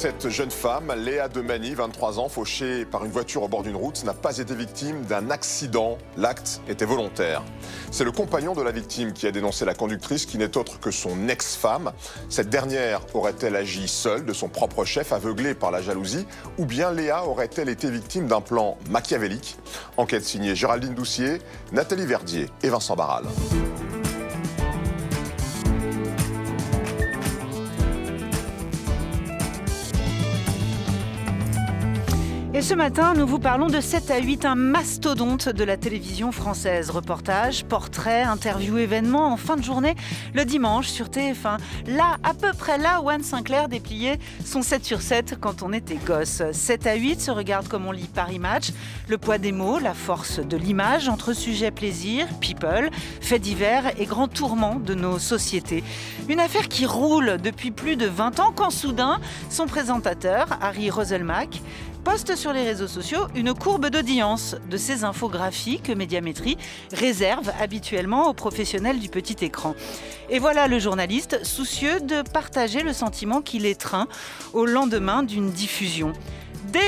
Cette jeune femme, Léa Demani, 23 ans, fauchée par une voiture au bord d'une route, n'a pas été victime d'un accident. L'acte était volontaire. C'est le compagnon de la victime qui a dénoncé la conductrice, qui n'est autre que son ex-femme. Cette dernière aurait-elle agi seule, de son propre chef, aveuglée par la jalousie, ou bien Léa aurait-elle été victime d'un plan machiavélique Enquête signée Géraldine Doucier, Nathalie Verdier et Vincent Barral. Et ce matin, nous vous parlons de 7 à 8, un mastodonte de la télévision française. Reportage, portrait, interview, événement en fin de journée, le dimanche sur TF1. Là, à peu près là où Anne Sinclair dépliait son 7 sur 7 quand on était gosse. 7 à 8 se regarde comme on lit Paris Match, le poids des mots, la force de l'image entre sujets plaisir, people, faits divers et grands tourments de nos sociétés. Une affaire qui roule depuis plus de 20 ans quand soudain, son présentateur, Harry Roselmack, poste sur les réseaux sociaux une courbe d'audience de ces infographies que Médiamétrie réserve habituellement aux professionnels du petit écran. Et voilà le journaliste soucieux de partager le sentiment qu'il étreint au lendemain d'une diffusion. D.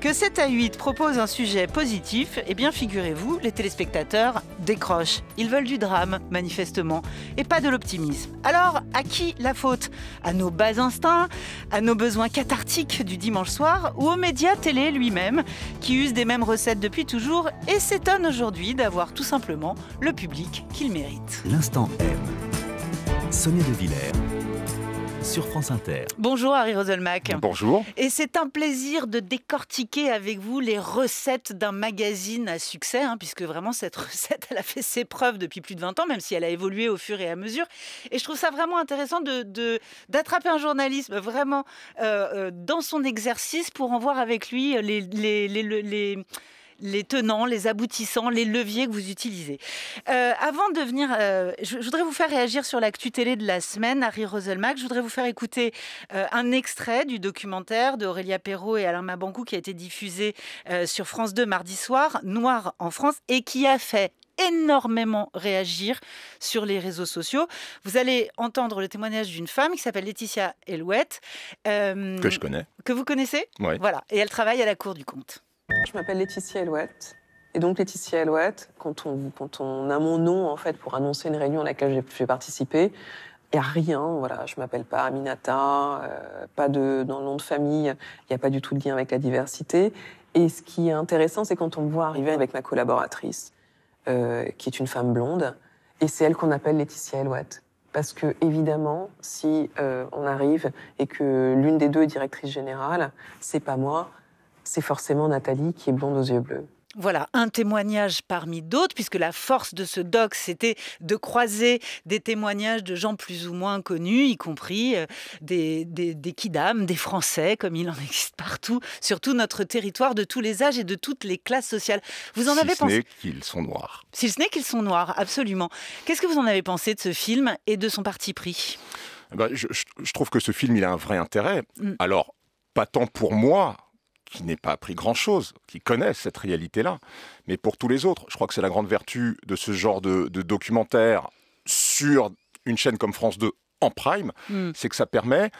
Que 7 à 8 propose un sujet positif, eh bien figurez-vous, les téléspectateurs décrochent. Ils veulent du drame, manifestement, et pas de l'optimisme. Alors, à qui la faute À nos bas instincts À nos besoins cathartiques du dimanche soir Ou aux médias télé lui-même, qui usent des mêmes recettes depuis toujours et s'étonne aujourd'hui d'avoir tout simplement le public qu'il mérite L'instant M. Sonia De Villers. France Inter. Bonjour Harry Roselmack. Bonjour. Et c'est un plaisir de décortiquer avec vous les recettes d'un magazine à succès, hein, puisque vraiment cette recette, elle a fait ses preuves depuis plus de 20 ans, même si elle a évolué au fur et à mesure. Et je trouve ça vraiment intéressant d'attraper de, un journalisme bah, vraiment euh, euh, dans son exercice pour en voir avec lui les, les les tenants, les aboutissants, les leviers que vous utilisez. Euh, avant de venir, euh, je, voudrais vous faire réagir sur l'actu télé de la semaine, Harry Roselmack. Je voudrais vous faire écouter euh, un extrait du documentaire d'Aurélia Perrot Perrault et Alain Mabancou qui a été diffusé sur France 2 mardi soir, Noir en France, et qui a fait énormément réagir sur les réseaux sociaux. Vous allez entendre le témoignage d'une femme qui s'appelle Laetitia Elouette. que je connais. Que vous connaissez Oui. Voilà. Et elle travaille à la Cour du Compte. Je m'appelle Laetitia Elouette. Et donc Laetitia Elouette, quand on, quand a mon nom en fait pour annoncer une réunion à laquelle j'ai participé, il n'y a rien, voilà, je m'appelle pas Aminata, euh, pas de dans le nom de famille, il n'y a pas du tout de lien avec la diversité. Et ce qui est intéressant, c'est quand on me voit arriver avec ma collaboratrice, euh, qui est une femme blonde, et c'est elle qu'on appelle Laetitia Elouette. Parce que évidemment, si euh, on arrive et que l'une des deux est directrice générale, c'est pas moi, c'est forcément Nathalie qui est blonde aux yeux bleus. Voilà, un témoignage parmi d'autres, puisque la force de ce doc, c'était de croiser des témoignages de gens plus ou moins connus, y compris euh, des, des, des des Français, comme il en existe partout, sur tout notre territoire, de tous les âges et de toutes les classes sociales. Vous en si avez ce n'est qu'ils sont noirs. Si ce n'est qu'ils sont noirs, absolument. Qu'est-ce que vous en avez pensé de ce film et de son parti pris eh ben, je, trouve que ce film, il a un vrai intérêt. Mm. Alors, pas tant pour moi, qui n'ait pas appris grand-chose, qui connaissent cette réalité-là. Mais pour tous les autres, je crois que c'est la grande vertu de ce genre de, documentaire sur une chaîne comme France 2 en prime, hmm. c'est que ça permet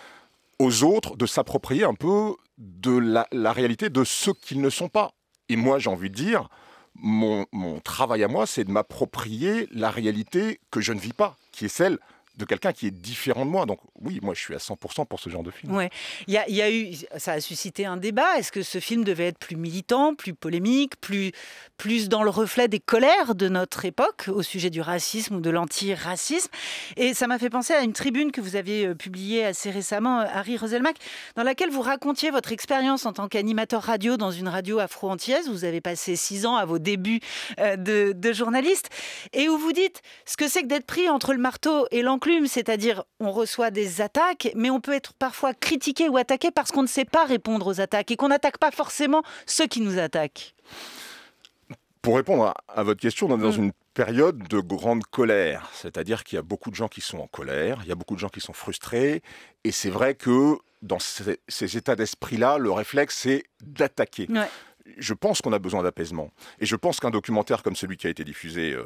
aux autres de s'approprier un peu de la, réalité de ce qu'ils ne sont pas. Et moi, j'ai envie de dire, mon, mon travail à moi, c'est de m'approprier la réalité que je ne vis pas, qui est celle de quelqu'un qui est différent de moi. Donc oui, moi je suis à 100% pour ce genre de film. Ouais. Il, y a, eu, ça a suscité un débat. Est-ce que ce film devait être plus militant, plus polémique, plus, plus dans le reflet des colères de notre époque au sujet du racisme ou de l'antiracisme Et ça m'a fait penser à une tribune que vous aviez euh, publiée assez récemment, euh, Harry Roselmack, dans laquelle vous racontiez votre expérience en tant qu'animateur radio dans une radio afro-antillaise. Vous avez passé six ans à vos débuts euh, de, de journaliste et où vous dites ce que c'est que d'être pris entre le marteau et l'enclume c'est-à-dire on reçoit des attaques, mais on peut être parfois critiqué ou attaqué parce qu'on ne sait pas répondre aux attaques et qu'on n'attaque pas forcément ceux qui nous attaquent. Pour répondre à, votre question, on est dans mm. une période de grande colère, c'est-à-dire qu'il y a beaucoup de gens qui sont en colère, il y a beaucoup de gens qui sont frustrés, et c'est vrai que dans ces, états d'esprit-là, le réflexe, c'est d'attaquer je pense qu'on a besoin d'apaisement. Et je pense qu'un documentaire comme celui qui a été diffusé euh,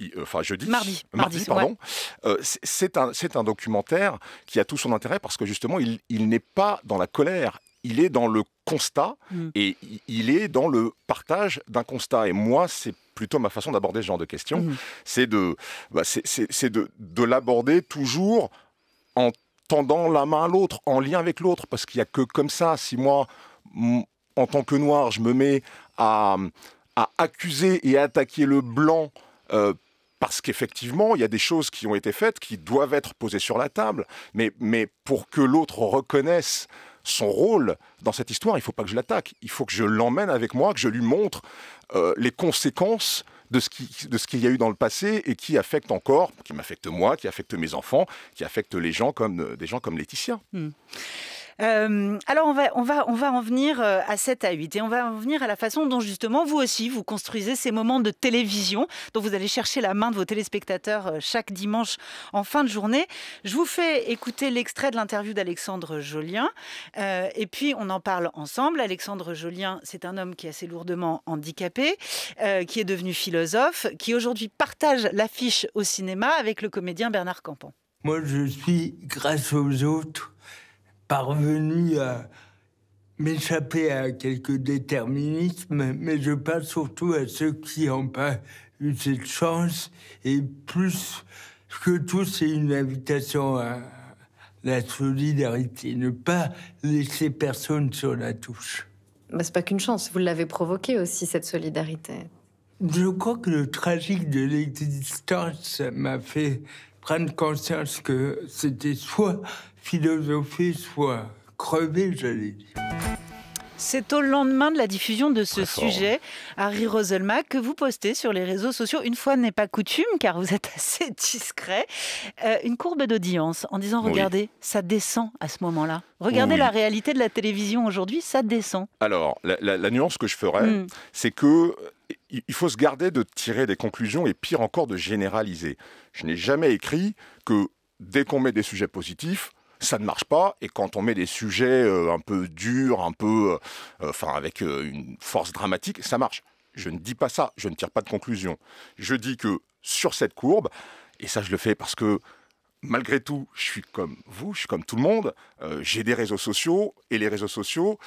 euh, enfin jeudi, mardi, mardi, pardon, euh, c'est c'est un, documentaire qui a tout son intérêt parce que justement, il, il n'est pas dans la colère, il est dans le constat mm. et il est dans le partage d'un constat. Et moi, c'est plutôt ma façon d'aborder ce genre de questions, mm. c'est de, bah, c'est de, de l'aborder toujours en tendant la main à l'autre, en lien avec l'autre, parce qu'il n'y a que comme ça, si moi en tant que noir, je me mets à, à accuser et à attaquer le blanc euh, parce qu'effectivement, il y a des choses qui ont été faites, qui doivent être posées sur la table, mais, mais pour que l'autre reconnaisse son rôle dans cette histoire, il ne faut pas que je l'attaque, il faut que je l'emmène avec moi, que je lui montre euh, les conséquences de ce qui de qu'il y a eu dans le passé et qui affecte encore, qui m'affecte moi, qui affecte mes enfants, qui affecte les gens comme des gens comme Laetitia. Hmm. Euh, alors on va, on, va, on va en venir euh, à 7 à 8 et on va en venir à la façon dont justement vous aussi vous construisez ces moments de télévision dont vous allez chercher la main de vos téléspectateurs euh, chaque dimanche en fin de journée. Je vous fais écouter l'extrait de l'interview d'Alexandre Jolien et puis on en parle ensemble. Alexandre Jolien, c'est un homme qui est assez lourdement handicapé, qui est devenu philosophe, qui aujourd'hui partage l'affiche au cinéma avec le comédien Bernard Campan. Moi, je suis grâce aux autres parvenu à m'échapper à quelques déterminismes, mais je parle surtout à ceux qui n'ont pas eu cette chance. Et plus que tout, c'est une invitation à la solidarité, ne pas laisser personne sur la touche. Ce bah, c'est pas qu'une chance, vous l'avez provoqué aussi, cette solidarité. Je crois que le tragique de l'existence m'a fait prendre conscience que c'était soit philosophie soit crevée, j'allais dire. C'est au lendemain de la diffusion de ce sujet, Harry Roselma, que vous postez sur les réseaux sociaux, une fois n'est pas coutume, car vous êtes assez discret, euh, une courbe d'audience en disant, regardez, ça descend à ce moment-là. Regardez la réalité de la télévision aujourd'hui, ça descend. Alors, la, nuance que je ferais, hmm. c'est que euh, il faut se garder de tirer des conclusions et pire encore de généraliser. Je n'ai jamais écrit que dès qu'on met des sujets positifs, ça ne marche pas. Et quand on met des sujets euh, un peu durs, un peu, euh, euh, enfin, avec une force dramatique, ça marche. Je ne dis pas ça, je ne tire pas de conclusion. Je dis que sur cette courbe, et ça je le fais parce que malgré tout, je suis comme vous, je suis comme tout le monde, j'ai des réseaux sociaux, et les réseaux sociaux,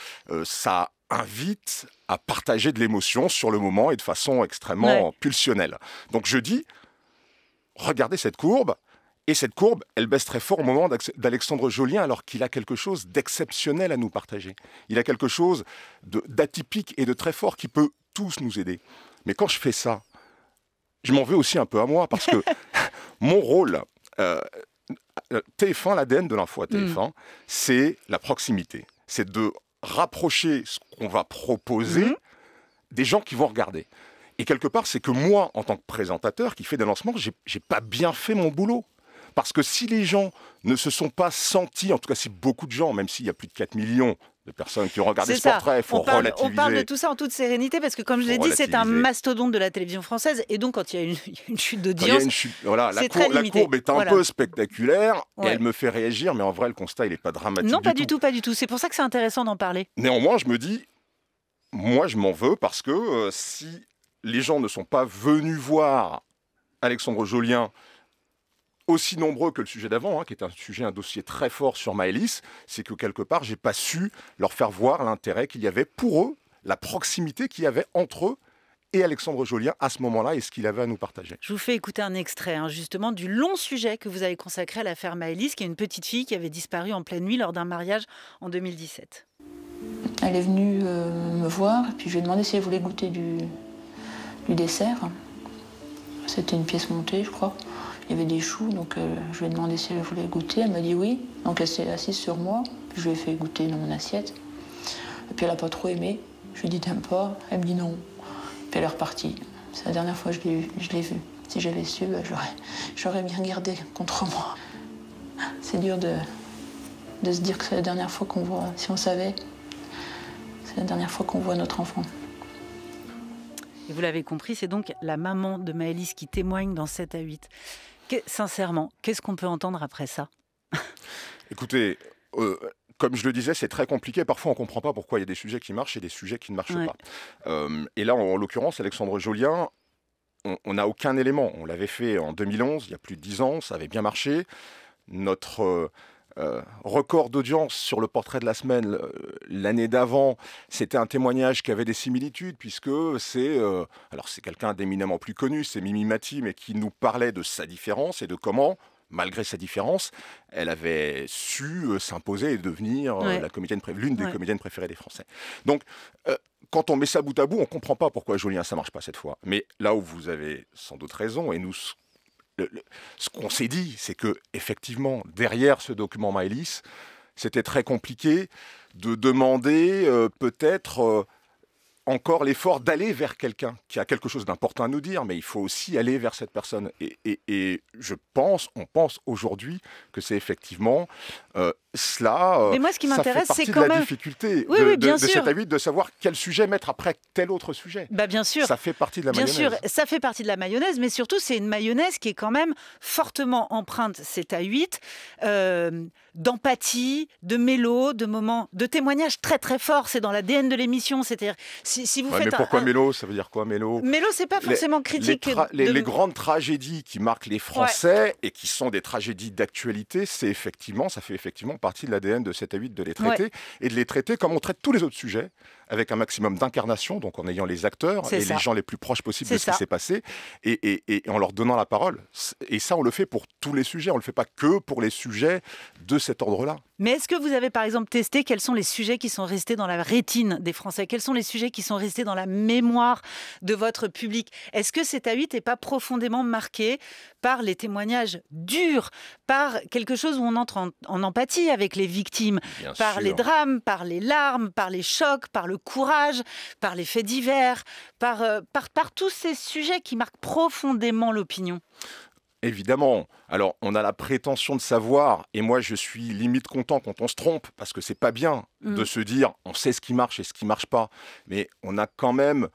ça invite à partager de l'émotion sur le moment et de façon extrêmement pulsionnelle. Donc je dis, regardez cette courbe, et cette courbe, elle baisse très fort au moment d'Alexandre Jolien, alors qu'il a quelque chose d'exceptionnel à nous partager. Il a quelque chose d'atypique et de très fort qui peut tous nous aider. Mais quand je fais ça, je m'en veux aussi un peu à moi, parce que mon rôle, euh, TF1, euh, l'ADN de l'info à TF1, mm. c'est la proximité. C'est de rapprocher ce qu'on va proposer mm. des gens qui vont regarder. Et quelque part, c'est que moi, en tant que présentateur qui fait des lancements, j'ai pas bien fait mon boulot. Parce que si les gens ne se sont pas sentis, en tout cas si beaucoup de gens, même s'il y a plus de 4 millions de personnes qui ont regardé ce portrait, il Faut on, parle, relativiser. on parle de tout ça en toute sérénité parce que, comme je l'ai dit, c'est un mastodonte de la télévision française. Et donc, quand il y a une, chute d'audience, voilà, la, la, courbe est un peu spectaculaire et elle me fait réagir. Mais en vrai, le constat, il n'est pas dramatique. Non, pas du, tout. pas du tout. C'est pour ça que c'est intéressant d'en parler. Néanmoins, je me dis, moi, je m'en veux parce que euh, si les gens ne sont pas venus voir Alexandre Jolien aussi nombreux que le sujet d'avant, hein, qui est un sujet, un dossier très fort sur Maëlys, c'est que quelque part, j'ai pas su leur faire voir l'intérêt qu'il y avait pour eux, la proximité qu'il y avait entre eux et Alexandre Jolien à ce moment-là et ce qu'il avait à nous partager. Je vous fais écouter un extrait hein, justement du long sujet que vous avez consacré à l'affaire Maëlys, qui est une petite fille qui avait disparu en pleine nuit lors d'un mariage en 2017. Elle est venue euh, me voir, puis je lui ai demandé si elle voulait goûter du, du dessert. C'était une pièce montée, je crois. Il y avait des choux, donc euh, je lui ai demandé si elle voulait goûter. Elle m'a dit oui. Donc elle s'est assise sur moi. je lui ai fait goûter dans mon assiette. Et puis elle n'a pas trop aimé. Je lui ai dit t'aimes pas Elle me dit non. Puis elle est repartie. C'est la dernière fois que je l'ai vue. Si j'avais su, bah, j'aurais bien gardé contre moi. C'est dur de, de se dire que c'est la dernière fois qu'on voit. Si on savait, c'est la dernière fois qu'on voit notre enfant. Et vous l'avez compris, c'est donc la maman de Maëlys qui témoigne dans 7 à 8 sincèrement, qu'est-ce qu'on peut entendre après ça Écoutez, euh, comme je le disais, c'est très compliqué. Parfois, on ne comprend pas pourquoi il y a des sujets qui marchent et des sujets qui ne marchent pas. Euh, et là, en, l'occurrence, Alexandre Jolien, on n'a aucun élément. On l'avait fait en 2011, il y a plus de dix ans, ça avait bien marché. Notre, euh, euh, record d'audience sur le portrait de la semaine euh, l'année d'avant, c'était un témoignage qui avait des similitudes puisque c'est euh, alors c'est quelqu'un d'éminemment plus connu, c'est Mimi Mati, mais qui nous parlait de sa différence et de comment malgré sa différence, elle avait su s'imposer et devenir la l'une des comédiennes préférées des Français. Donc, quand on met ça bout à bout, on comprend pas pourquoi Julien ça marche pas cette fois. Mais là où vous avez sans doute raison, et nous ce qu'on s'est dit, c'est que effectivement, derrière ce document Maëlys, c'était très compliqué de demander euh, peut-être euh, encore l'effort d'aller vers quelqu'un qui a quelque chose d'important à nous dire, mais il faut aussi aller vers cette personne. Et, je pense, on pense aujourd'hui que c'est effectivement euh, cela. Euh, mais moi, ce qui m'intéresse, c'est quand la même... difficulté de, bien de, sûr. de, de savoir quel sujet mettre après tel autre sujet. Bah, bien sûr. Ça fait partie de la mayonnaise. Bien sûr, ça fait partie de la mayonnaise, mais surtout, c'est une mayonnaise qui est quand même fortement empreinte, c'est à 8, euh, d'empathie, de mélo, de moments, de témoignages très très forts. C'est dans l'ADN de l'émission. cest si, vous Mais pourquoi un... mélo Ça veut dire quoi, mélo Mélo, c'est pas forcément critique. Les, grandes tragédies qui marquent les Français et qui sont des tragédies d'actualité, c'est effectivement, ça fait effectivement partie de l'ADN de 7 à 8 de les traiter et de les traiter comme on traite tous les autres sujets avec un maximum d'incarnation, donc en ayant les acteurs et les gens les plus proches possibles de ce qui s'est passé, et, en leur donnant la parole. Et ça, on le fait pour tous les sujets, on ne le fait pas que pour les sujets de cet ordre-là. Mais est-ce que vous avez par exemple testé quels sont les sujets qui sont restés dans la rétine des Français Quels sont les sujets qui sont restés dans la mémoire de votre public Est-ce que cet A8 n'est pas profondément marqué par les témoignages durs, par quelque chose où on entre en, empathie avec les victimes, par les drames, par les larmes, par les chocs, par le courage, par les faits divers, par, euh, par, par tous ces sujets qui marquent profondément l'opinion Évidemment. Alors, on a la prétention de savoir, et moi, je suis limite content quand on se trompe, parce que c'est pas bien mm. de se dire, on sait ce qui marche et ce qui marche pas. Mais on a quand même,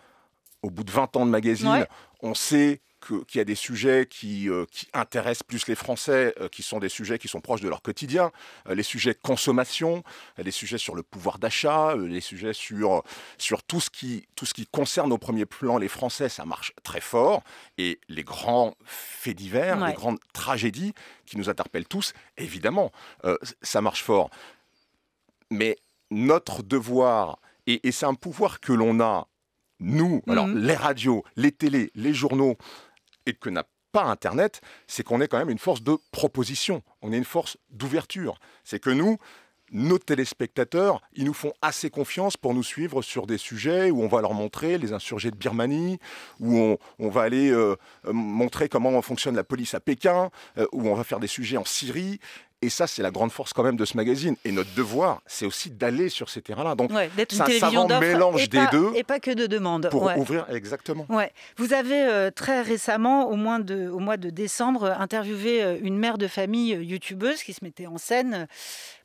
au bout de 20 ans de magazine, on sait qu'il y a des sujets qui, euh, qui intéressent plus les Français, euh, qui sont des sujets qui sont proches de leur quotidien, euh, les sujets consommation, les sujets sur le pouvoir d'achat, les sujets sur, sur tout, ce qui, tout ce qui concerne au premier plan les Français, ça marche très fort. Et les grands faits divers, les grandes tragédies qui nous interpellent tous, évidemment, ça marche fort. Mais notre devoir, et, c'est un pouvoir que l'on a, nous, alors mmh. les radios, les télés, les journaux, et que n'a pas Internet, c'est qu'on est quand même une force de proposition, on est une force d'ouverture. C'est que nous, nos téléspectateurs, ils nous font assez confiance pour nous suivre sur des sujets où on va leur montrer les insurgés de Birmanie, où on, va aller euh, euh, montrer comment fonctionne la police à Pékin, euh, où on va faire des sujets en Syrie. Et ça, c'est la grande force quand même de ce magazine. Et notre devoir, c'est aussi d'aller sur ces terrains-là. Donc, c'est un savant mélange des deux. Et pas que de demandes. Pour ouvrir, exactement. Vous avez euh, très récemment, au, moins au mois de décembre, interviewé euh, une mère de famille euh, youtubeuse qui se mettait en scène.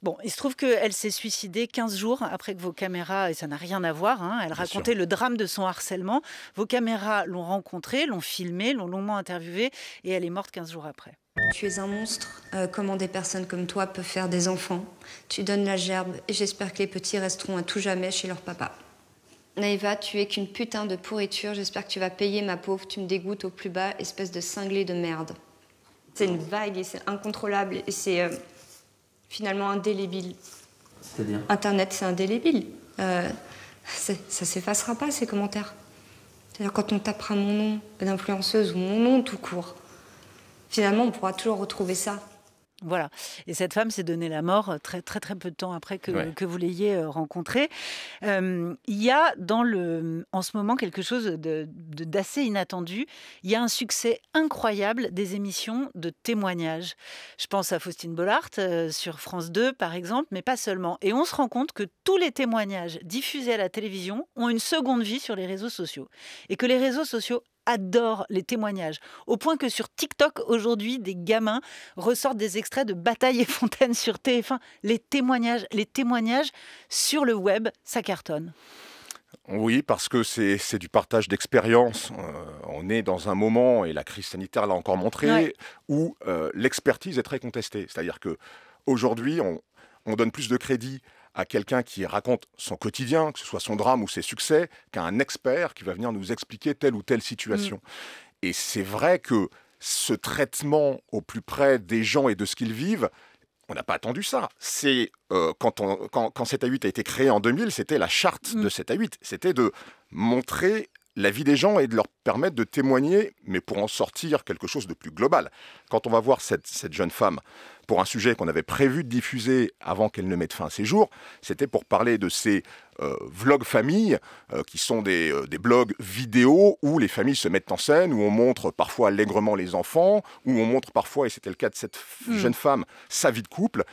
Bon, il se trouve qu'elle s'est suicidée 15 jours après que vos caméras, et ça n'a rien à voir, hein, elle racontait le drame de son harcèlement. Vos caméras l'ont rencontrée, l'ont filmée, l'ont longuement interviewée, et elle est morte 15 jours après. Tu es un monstre. Euh, comment des personnes comme toi peuvent faire des enfants Tu donnes la gerbe et j'espère que les petits resteront à tout jamais chez leur papa. Naïva, tu es qu'une putain de pourriture. J'espère que tu vas payer, ma pauvre. Tu me dégoûtes au plus bas, espèce de cinglé de merde. C'est une vague et c'est incontrôlable et c'est euh, finalement indélébile. Internet, c'est indélébile. Euh, ça s'effacera pas, ces commentaires. C'est-à-dire quand on tapera mon nom d'influenceuse ou mon nom tout court, finalement, on pourra toujours retrouver ça. Voilà. Et cette femme s'est donnée la mort euh, très très très peu de temps après que, vous l'ayez euh, rencontrée. Euh, il y a dans le, en ce moment quelque chose de, d'assez inattendu. Il y a un succès incroyable des émissions de témoignages. Je pense à Faustine Bollard sur France 2 par exemple, mais pas seulement. Et on se rend compte que tous les témoignages diffusés à la télévision ont une seconde vie sur les réseaux sociaux. Et que les réseaux sociaux adore les témoignages, au point que sur TikTok aujourd'hui, des gamins ressortent des extraits de Bataille et Fontaine sur TF1. Les témoignages, les témoignages sur le web, ça cartonne. Oui, parce que c'est du partage d'expérience. Euh, on est dans un moment, et la crise sanitaire l'a encore montré, où euh, l'expertise est très contestée. C'est-à-dire que aujourd'hui, on, on, donne plus de crédit à quelqu'un qui raconte son quotidien, que ce soit son drame ou ses succès, qu'à un expert qui va venir nous expliquer telle ou telle situation. Mm. Et c'est vrai que ce traitement au plus près des gens et de ce qu'ils vivent, on n'a pas attendu ça. C'est euh, quand, on, quand, 7 8 a été créé en 2000, c'était la charte mm. de 7 à 8. C'était de montrer la vie des gens et de leur permettre de témoigner, mais pour en sortir quelque chose de plus global. Quand on va voir cette, cette jeune femme pour un sujet qu'on avait prévu de diffuser avant qu'elle ne mette fin à ses jours. C'était pour parler de ces euh, vlogs famille, euh, qui sont euh, des, blogs vidéo où les familles se mettent en scène, où on montre parfois allègrement les enfants, où on montre parfois, et c'était le cas de cette hmm. jeune femme, sa vie de couple.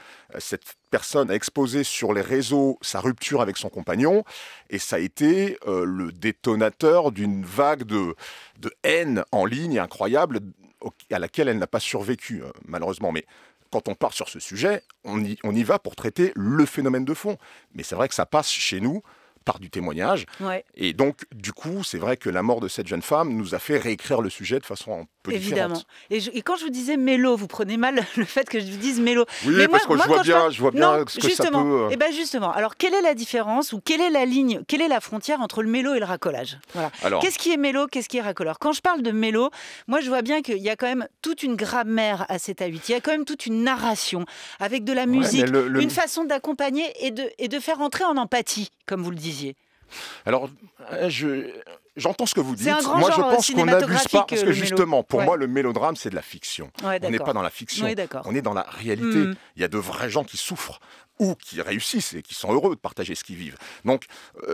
cette personne a exposé sur les réseaux sa rupture avec son compagnon, et ça a été le détonateur d'une vague de, de haine en ligne incroyable à laquelle elle n'a pas survécu, malheureusement. Mais quand on part sur ce sujet, on y, on y va pour traiter le phénomène de fond. Mais c'est vrai que ça passe chez nous par du témoignage. Et donc, du coup, c'est vrai que la mort de cette jeune femme nous a fait réécrire le sujet de façon un peu Évidemment. Et, et quand je vous disais mélo, vous prenez mal le fait que je vous dise mélo. Oui, parce que je, vois bien, je, vois bien, ce que justement. ça peut... Et euh. eh ben justement, alors quelle est la différence ou quelle est la ligne, quelle est la frontière entre le mélo et le racolage voilà. Qu'est-ce qui est mélo, qu'est-ce qui est racoleur Quand je parle de mélo, moi, je vois bien qu'il y a quand même toute une grammaire à cet avis. Il y a quand même toute une narration avec de la musique, une façon d'accompagner et de, et de faire entrer en empathie, comme vous le disiez. Alors, euh, je, j'entends ce que vous dites. moi, je euh, pense qu'on n'abuse pas, parce que euh, justement, pour moi, le mélodrame, c'est de la fiction. on n'est pas dans la fiction, on est dans la réalité. Hmm. Il y a de vrais gens qui souffrent ou qui réussissent et qui sont heureux de partager ce qu'ils vivent. Donc,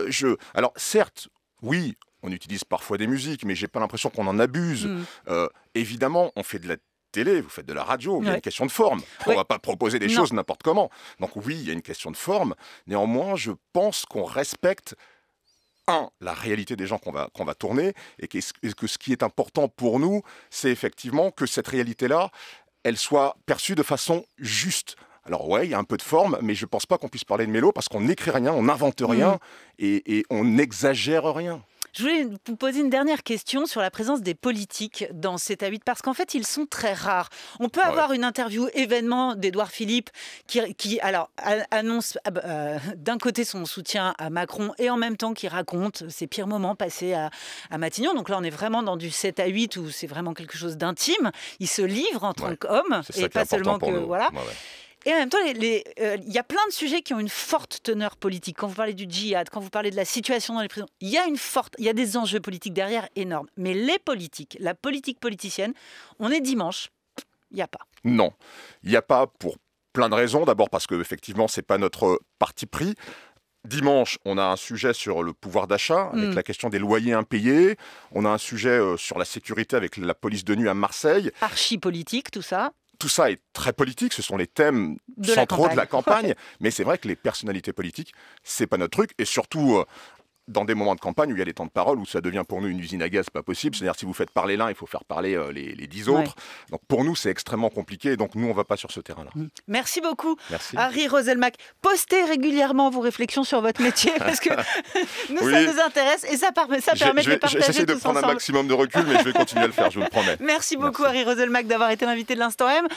je. Alors, certes, oui, on utilise parfois des musiques, mais j'ai pas l'impression qu'on en abuse. Hmm. évidemment, on fait de la télé, vous faites de la radio, il y a une question de forme. On ne va pas proposer des choses n'importe comment. Donc oui, il y a une question de forme. Néanmoins, je pense qu'on respecte un, la réalité des gens qu'on va, qu'on va tourner, et que, ce qui est important pour nous, c'est effectivement que cette réalité-là, elle soit perçue de façon juste. Alors ouais, il y a un peu de forme, mais je ne pense pas qu'on puisse parler de mélo parce qu'on n'écrit rien, on n'invente rien mmh. et, et on n'exagère rien. Je voulais vous poser une dernière question sur la présence des politiques dans à 8, parce qu'en fait, ils sont très rares. On peut avoir une interview événement d'Edouard Philippe qui, alors, annonce ah, bah, euh, d'un côté son soutien à Macron et en même temps qui raconte ses pires moments passés à, Matignon. Donc là, on est vraiment dans du 7 à 8 où c'est vraiment quelque chose d'intime. Il se livre en tant qu'homme et pas seulement que. Voilà. Et en même temps, euh, il y a plein de sujets qui ont une forte teneur politique. Quand vous parlez du djihad, quand vous parlez de la situation dans les prisons, il y a une forte, il y a des enjeux politiques derrière énormes. Mais les politiques, la politique politicienne, on est dimanche, il n'y a pas. Non, il n'y a pas pour plein de raisons. D'abord parce que effectivement, c'est pas notre parti pris. Dimanche, on a un sujet sur le pouvoir d'achat, mm. avec la question des loyers impayés. On a un sujet euh, sur la sécurité avec la police de nuit à Marseille. Archi politique, tout ça tout ça est très politique, ce sont les thèmes centraux de la campagne, mais c'est vrai que les personnalités politiques, c'est pas notre truc, et surtout euh, dans des moments de campagne où il y a des temps de parole, où ça devient pour nous une usine à gaz pas possible. C'est-à-dire, si vous faites parler l'un, il faut faire parler euh, les, dix autres. Donc, pour nous, c'est extrêmement compliqué. Donc, nous, on ne va pas sur ce terrain-là. Mm. Merci beaucoup, Harry Roselmack. Postez régulièrement vos réflexions sur votre métier parce que nous, ça nous intéresse et ça, permet je, je vais, de partager. J'essaie de prendre un maximum de recul, mais je vais continuer à le faire, je vous le promets. Merci beaucoup, Harry Roselmack, d'avoir été l'invité de l'Instant M.